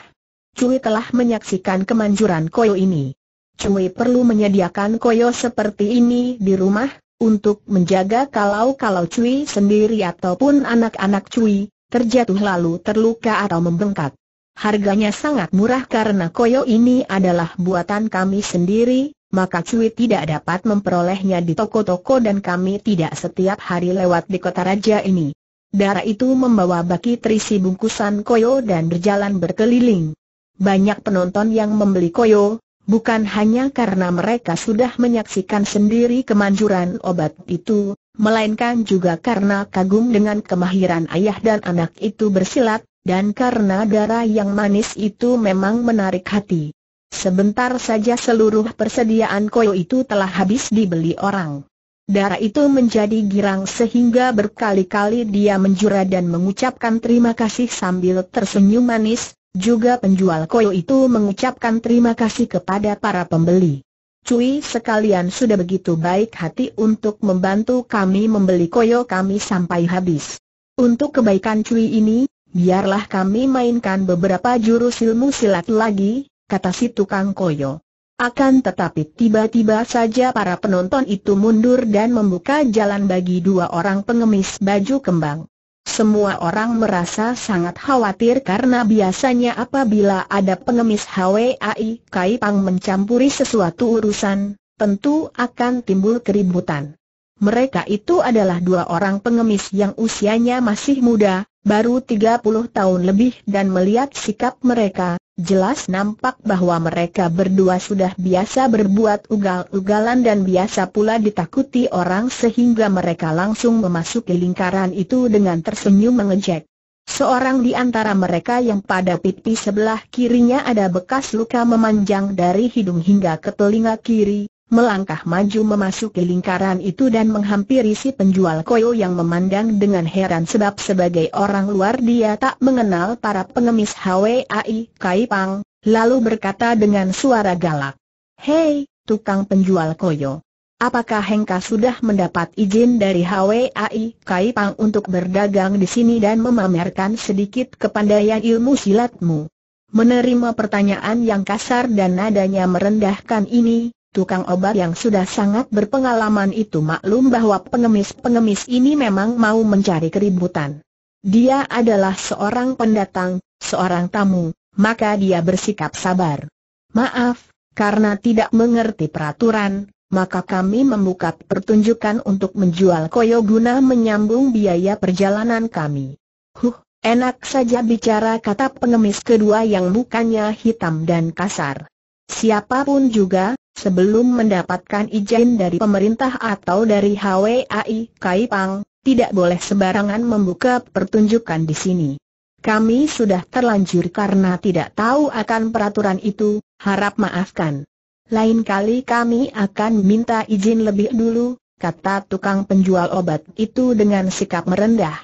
Cui telah menyaksikan kemanjuran koyo ini. Cui perlu menyediakan koyo seperti ini di rumah, untuk menjaga kalau-kalau Cui sendiri ataupun anak-anak Cui, terjatuh lalu terluka atau membengkak. Harganya sangat murah karena koyo ini adalah buatan kami sendiri, maka Cui tidak dapat memperolehnya di toko-toko dan kami tidak setiap hari lewat di kota raja ini. Darah itu membawa baki terisi bungkusan koyo dan berjalan berkeliling. Banyak penonton yang membeli koyo, bukan hanya karena mereka sudah menyaksikan sendiri kemanjuran obat itu, melainkan juga karena kagum dengan kemahiran ayah dan anak itu bersilat, dan karena darah yang manis itu memang menarik hati. Sebentar saja seluruh persediaan koyo itu telah habis dibeli orang. Darah itu menjadi girang sehingga berkali-kali dia menjura dan mengucapkan terima kasih sambil tersenyum manis, juga penjual koyo itu mengucapkan terima kasih kepada para pembeli. Cui sekalian sudah begitu baik hati untuk membantu kami membeli koyo kami sampai habis. Untuk kebaikan Cui ini, biarlah kami mainkan beberapa jurus ilmu silat lagi, kata si tukang koyo. Akan tetapi tiba-tiba saja para penonton itu mundur dan membuka jalan bagi dua orang pengemis baju kembang. Semua orang merasa sangat khawatir karena biasanya apabila ada pengemis HWAI Kai Pang mencampuri sesuatu urusan, tentu akan timbul keributan. Mereka itu adalah dua orang pengemis yang usianya masih muda, baru 30 tahun lebih dan melihat sikap mereka, Jelas nampak bahwa mereka berdua sudah biasa berbuat ugal-ugalan dan biasa pula ditakuti orang sehingga mereka langsung memasuki lingkaran itu dengan tersenyum mengejek. Seorang di antara mereka yang pada pipi sebelah kirinya ada bekas luka memanjang dari hidung hingga ke telinga kiri, melangkah maju memasuki lingkaran itu dan menghampiri si penjual koyo yang memandang dengan heran sebab sebagai orang luar dia tak mengenal para pengemis HWAI Kaipang, lalu berkata dengan suara galak, Hei, tukang penjual koyo! Apakah Hengka sudah mendapat izin dari HWAI Kaipang untuk berdagang di sini dan memamerkan sedikit kepandaian ilmu silatmu? Menerima pertanyaan yang kasar dan nadanya merendahkan ini, Tukang obat yang sudah sangat berpengalaman itu maklum bahwa pengemis-pengemis ini memang mau mencari keributan. Dia adalah seorang pendatang, seorang tamu, maka dia bersikap sabar. Maaf, karena tidak mengerti peraturan, maka kami membuka pertunjukan untuk menjual koyo guna menyambung biaya perjalanan kami. Huh, enak saja bicara kata pengemis kedua yang mukanya hitam dan kasar. Siapapun juga, Sebelum mendapatkan izin dari pemerintah atau dari HWAI Kaipang, tidak boleh sembarangan membuka pertunjukan di sini. Kami sudah terlanjur karena tidak tahu akan peraturan itu, harap maafkan. Lain kali kami akan minta izin lebih dulu, kata tukang penjual obat itu dengan sikap merendah.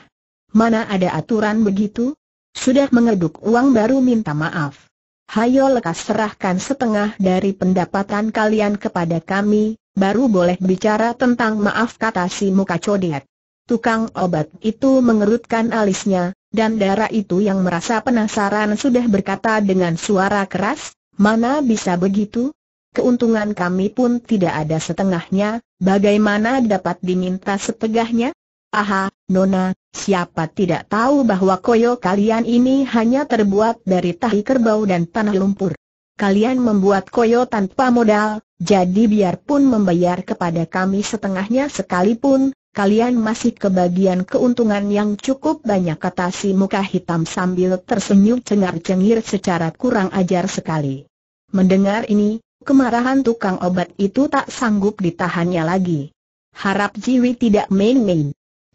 Mana ada aturan begitu? Sudah mengeduk uang baru minta maaf hayo lekas serahkan setengah dari pendapatan kalian kepada kami, baru boleh bicara tentang maaf kata si muka codet. Tukang obat itu mengerutkan alisnya, dan darah itu yang merasa penasaran sudah berkata dengan suara keras, mana bisa begitu? Keuntungan kami pun tidak ada setengahnya, bagaimana dapat diminta setengahnya? Aha, Nona, siapa tidak tahu bahwa koyo kalian ini hanya terbuat dari tahi kerbau dan tanah lumpur. Kalian membuat koyo tanpa modal, jadi biarpun membayar kepada kami setengahnya sekalipun, kalian masih kebagian keuntungan yang cukup banyak kata si muka hitam sambil tersenyum cengar-cengir secara kurang ajar sekali. Mendengar ini, kemarahan tukang obat itu tak sanggup ditahannya lagi. Harap Jiwi tidak main-main.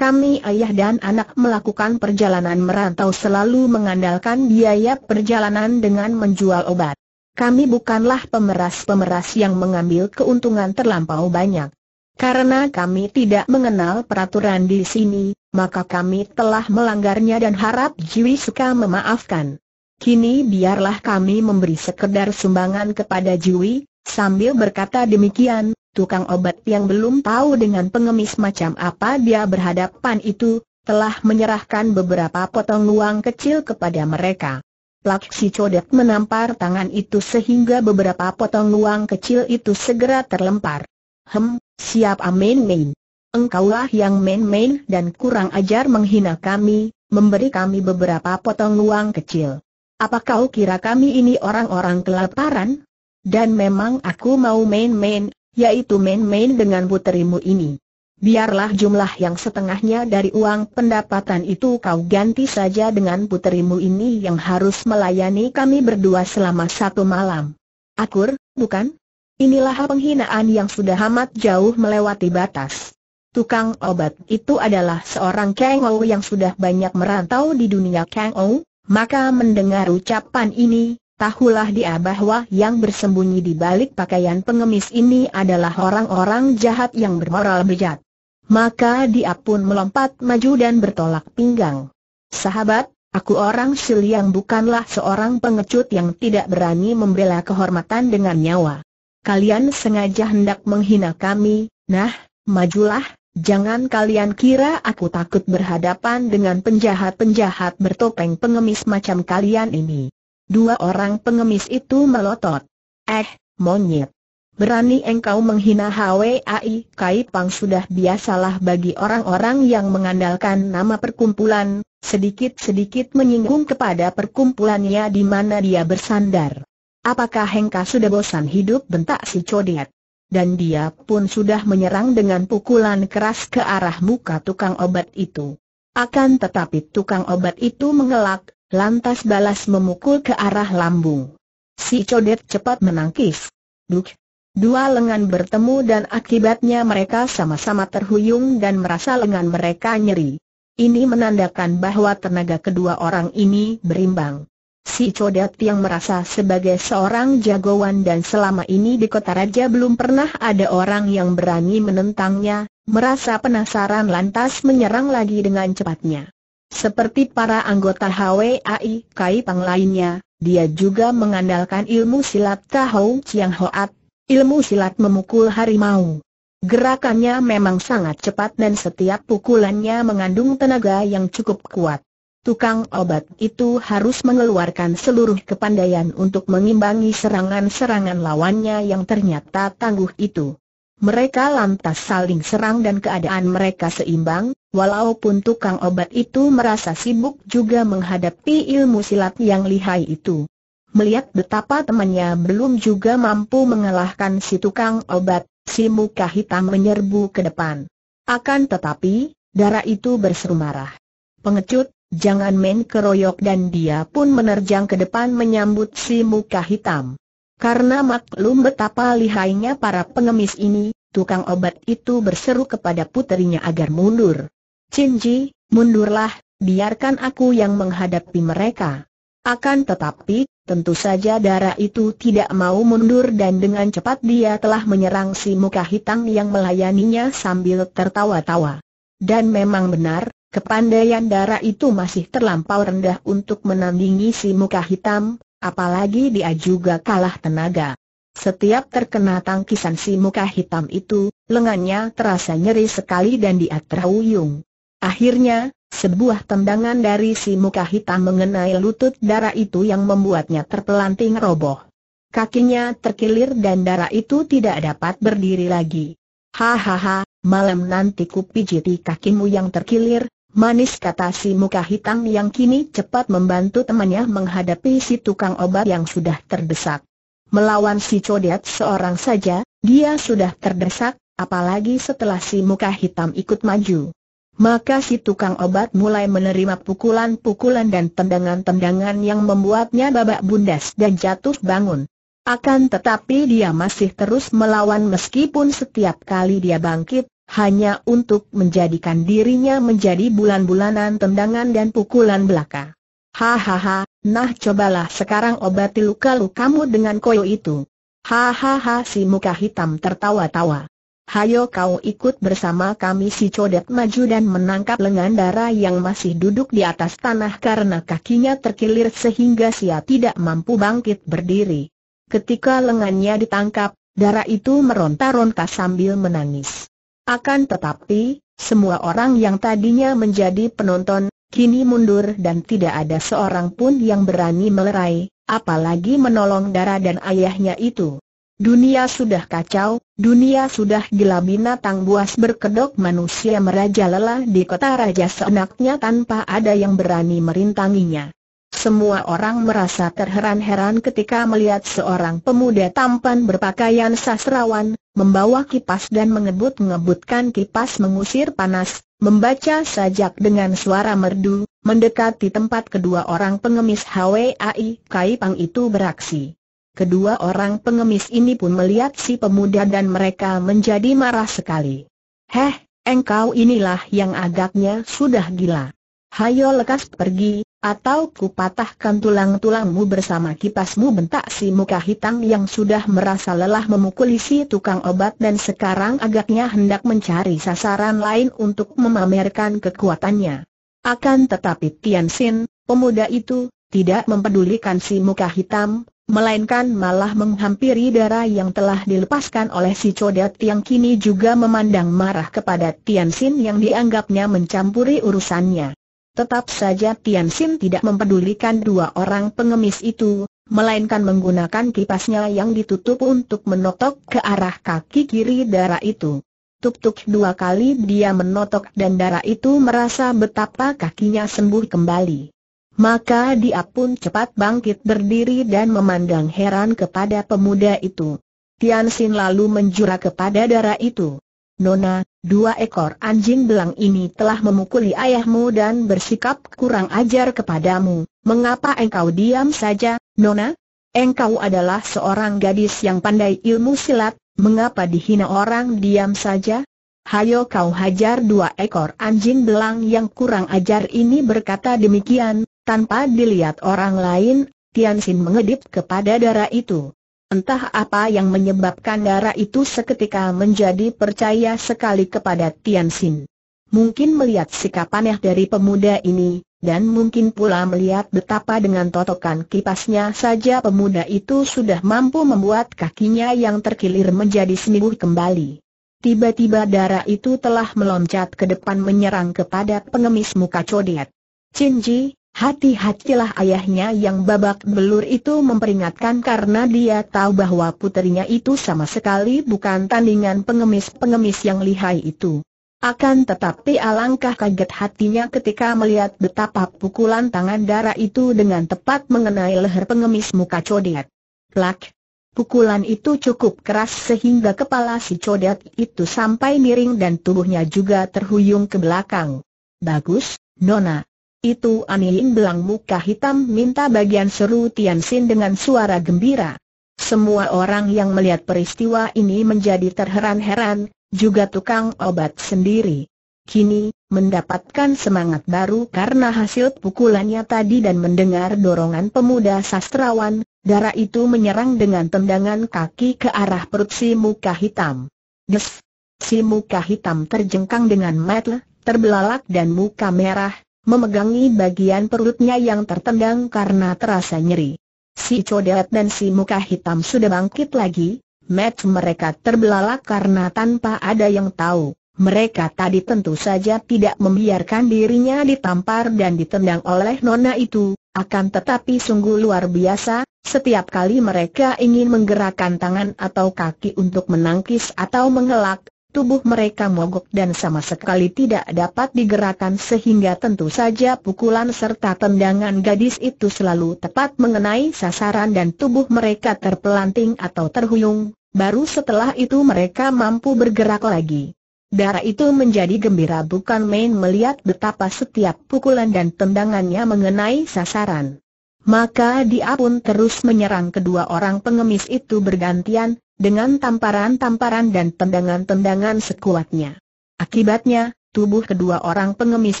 Kami ayah dan anak melakukan perjalanan merantau selalu mengandalkan biaya perjalanan dengan menjual obat. Kami bukanlah pemeras-pemeras yang mengambil keuntungan terlampau banyak. Karena kami tidak mengenal peraturan di sini, maka kami telah melanggarnya dan harap Jiwi suka memaafkan. Kini biarlah kami memberi sekedar sumbangan kepada Jiwi, sambil berkata demikian, tukang obat yang belum tahu dengan pengemis macam apa dia berhadapan itu, telah menyerahkan beberapa potong uang kecil kepada mereka. Plaksi Codet menampar tangan itu sehingga beberapa potong uang kecil itu segera terlempar. Hem, siap amin main. Engkaulah yang main-main dan kurang ajar menghina kami, memberi kami beberapa potong uang kecil. Apa kau kira kami ini orang-orang kelaparan? Dan memang aku mau main-main, yaitu main-main dengan puterimu ini. Biarlah jumlah yang setengahnya dari uang pendapatan itu kau ganti saja dengan puterimu ini yang harus melayani kami berdua selama satu malam. Akur, bukan? Inilah penghinaan yang sudah amat jauh melewati batas. Tukang obat itu adalah seorang Kang Ou yang sudah banyak merantau di dunia Kang Ou, maka mendengar ucapan ini, Tahulah dia bahwa yang bersembunyi di balik pakaian pengemis ini adalah orang-orang jahat yang bermoral bejat. Maka dia pun melompat maju dan bertolak pinggang. Sahabat, aku orang sil bukanlah seorang pengecut yang tidak berani membela kehormatan dengan nyawa. Kalian sengaja hendak menghina kami, nah, majulah, jangan kalian kira aku takut berhadapan dengan penjahat-penjahat bertopeng pengemis macam kalian ini. Dua orang pengemis itu melotot. Eh, monyet. Berani engkau menghina HWAI Kai Pang sudah biasalah bagi orang-orang yang mengandalkan nama perkumpulan, sedikit-sedikit menyinggung kepada perkumpulannya di mana dia bersandar. Apakah Hengka sudah bosan hidup bentak si Codet? Dan dia pun sudah menyerang dengan pukulan keras ke arah muka tukang obat itu. Akan tetapi tukang obat itu mengelak, lantas balas memukul ke arah lambung. Si codet cepat menangkis. Duk! Dua lengan bertemu dan akibatnya mereka sama-sama terhuyung dan merasa lengan mereka nyeri. Ini menandakan bahwa tenaga kedua orang ini berimbang. Si Codet yang merasa sebagai seorang jagoan dan selama ini di kota raja belum pernah ada orang yang berani menentangnya, merasa penasaran lantas menyerang lagi dengan cepatnya. Seperti para anggota HWAI Kai Pang lainnya, dia juga mengandalkan ilmu silat Tahou Chiang Hoat, ilmu silat memukul harimau. Gerakannya memang sangat cepat dan setiap pukulannya mengandung tenaga yang cukup kuat. Tukang obat itu harus mengeluarkan seluruh kepandaian untuk mengimbangi serangan-serangan lawannya yang ternyata tangguh itu. Mereka lantas saling serang dan keadaan mereka seimbang, walaupun tukang obat itu merasa sibuk juga menghadapi ilmu silat yang lihai itu. Melihat betapa temannya belum juga mampu mengalahkan si tukang obat, si muka hitam menyerbu ke depan. Akan tetapi, darah itu berseru marah. Pengecut, jangan main keroyok dan dia pun menerjang ke depan menyambut si muka hitam. Karena maklum betapa lihainya para pengemis ini, tukang obat itu berseru kepada puterinya agar mundur. Cinji, mundurlah, biarkan aku yang menghadapi mereka. Akan tetapi, tentu saja darah itu tidak mau mundur dan dengan cepat dia telah menyerang si muka hitam yang melayaninya sambil tertawa-tawa. Dan memang benar, kepandaian darah itu masih terlampau rendah untuk menandingi si muka hitam, apalagi dia juga kalah tenaga. Setiap terkena tangkisan si muka hitam itu, lengannya terasa nyeri sekali dan dia terhuyung. Akhirnya, sebuah tendangan dari si muka hitam mengenai lutut darah itu yang membuatnya terpelanting roboh. Kakinya terkilir dan darah itu tidak dapat berdiri lagi. Hahaha, malam nanti kupijiti kakimu yang terkilir, Manis kata si muka hitam yang kini cepat membantu temannya menghadapi si tukang obat yang sudah terdesak. Melawan si codet seorang saja, dia sudah terdesak, apalagi setelah si muka hitam ikut maju. Maka si tukang obat mulai menerima pukulan-pukulan dan tendangan-tendangan yang membuatnya babak bundas dan jatuh bangun. Akan tetapi dia masih terus melawan meskipun setiap kali dia bangkit, hanya untuk menjadikan dirinya menjadi bulan-bulanan tendangan dan pukulan belaka. Hahaha, nah cobalah sekarang obati luka kamu dengan koyo itu. Hahaha si muka hitam tertawa-tawa. Hayo kau ikut bersama kami si codet maju dan menangkap lengan darah yang masih duduk di atas tanah karena kakinya terkilir sehingga sia tidak mampu bangkit berdiri. Ketika lengannya ditangkap, darah itu meronta-ronta sambil menangis. Akan tetapi, semua orang yang tadinya menjadi penonton, kini mundur dan tidak ada seorang pun yang berani melerai, apalagi menolong darah dan ayahnya itu. Dunia sudah kacau, dunia sudah gila binatang buas berkedok manusia merajalela di kota raja seenaknya tanpa ada yang berani merintanginya. Semua orang merasa terheran-heran ketika melihat seorang pemuda tampan berpakaian sastrawan, membawa kipas dan mengebut-ngebutkan kipas mengusir panas, membaca sajak dengan suara merdu, mendekati tempat kedua orang pengemis HWAI Pang itu beraksi. Kedua orang pengemis ini pun melihat si pemuda dan mereka menjadi marah sekali. Heh, engkau inilah yang agaknya sudah gila. Hayo lekas pergi, atau kupatahkan tulang-tulangmu bersama kipasmu bentak si muka hitam yang sudah merasa lelah memukuli si tukang obat dan sekarang agaknya hendak mencari sasaran lain untuk memamerkan kekuatannya. Akan tetapi Tian Xin, pemuda itu, tidak mempedulikan si muka hitam, melainkan malah menghampiri darah yang telah dilepaskan oleh si codet yang kini juga memandang marah kepada Tian Xin yang dianggapnya mencampuri urusannya. Tetap saja Tian Sim tidak mempedulikan dua orang pengemis itu, melainkan menggunakan kipasnya yang ditutup untuk menotok ke arah kaki kiri darah itu. Tuk-tuk dua kali dia menotok dan darah itu merasa betapa kakinya sembuh kembali. Maka dia pun cepat bangkit berdiri dan memandang heran kepada pemuda itu. Tian Xin lalu menjura kepada darah itu. Nona, dua ekor anjing belang ini telah memukuli ayahmu dan bersikap kurang ajar kepadamu. Mengapa engkau diam saja, Nona? Engkau adalah seorang gadis yang pandai ilmu silat, mengapa dihina orang diam saja? Hayo kau hajar dua ekor anjing belang yang kurang ajar ini berkata demikian, tanpa dilihat orang lain, Tianxin mengedip kepada darah itu. Entah apa yang menyebabkan darah itu seketika menjadi percaya sekali kepada Tian Xin. Mungkin melihat sikap aneh dari pemuda ini, dan mungkin pula melihat betapa dengan totokan kipasnya saja pemuda itu sudah mampu membuat kakinya yang terkilir menjadi sembuh kembali. Tiba-tiba darah itu telah meloncat ke depan menyerang kepada pengemis muka codet. Cinji, Hati-hatilah ayahnya yang babak belur itu memperingatkan karena dia tahu bahwa puterinya itu sama sekali bukan tandingan pengemis-pengemis yang lihai itu. Akan tetapi alangkah kaget hatinya ketika melihat betapa pukulan tangan darah itu dengan tepat mengenai leher pengemis muka codet. Plak! Pukulan itu cukup keras sehingga kepala si codet itu sampai miring dan tubuhnya juga terhuyung ke belakang. Bagus, Nona, itu Anilin Belang muka hitam minta bagian seru Tian Xin dengan suara gembira. Semua orang yang melihat peristiwa ini menjadi terheran-heran, juga tukang obat sendiri. Kini, mendapatkan semangat baru karena hasil pukulannya tadi dan mendengar dorongan pemuda sastrawan, darah itu menyerang dengan tendangan kaki ke arah perut si muka hitam. Des! Si muka hitam terjengkang dengan metel, terbelalak dan muka merah, memegangi bagian perutnya yang tertendang karena terasa nyeri. Si Codet dan si Muka Hitam sudah bangkit lagi, match mereka terbelalak karena tanpa ada yang tahu. Mereka tadi tentu saja tidak membiarkan dirinya ditampar dan ditendang oleh nona itu, akan tetapi sungguh luar biasa, setiap kali mereka ingin menggerakkan tangan atau kaki untuk menangkis atau mengelak, tubuh mereka mogok dan sama sekali tidak dapat digerakkan sehingga tentu saja pukulan serta tendangan gadis itu selalu tepat mengenai sasaran dan tubuh mereka terpelanting atau terhuyung, baru setelah itu mereka mampu bergerak lagi. Darah itu menjadi gembira bukan main melihat betapa setiap pukulan dan tendangannya mengenai sasaran. Maka dia pun terus menyerang kedua orang pengemis itu bergantian, dengan tamparan-tamparan dan tendangan-tendangan sekuatnya. Akibatnya, tubuh kedua orang pengemis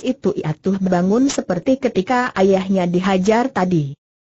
itu iatuh bangun seperti ketika ayahnya dihajar tadi.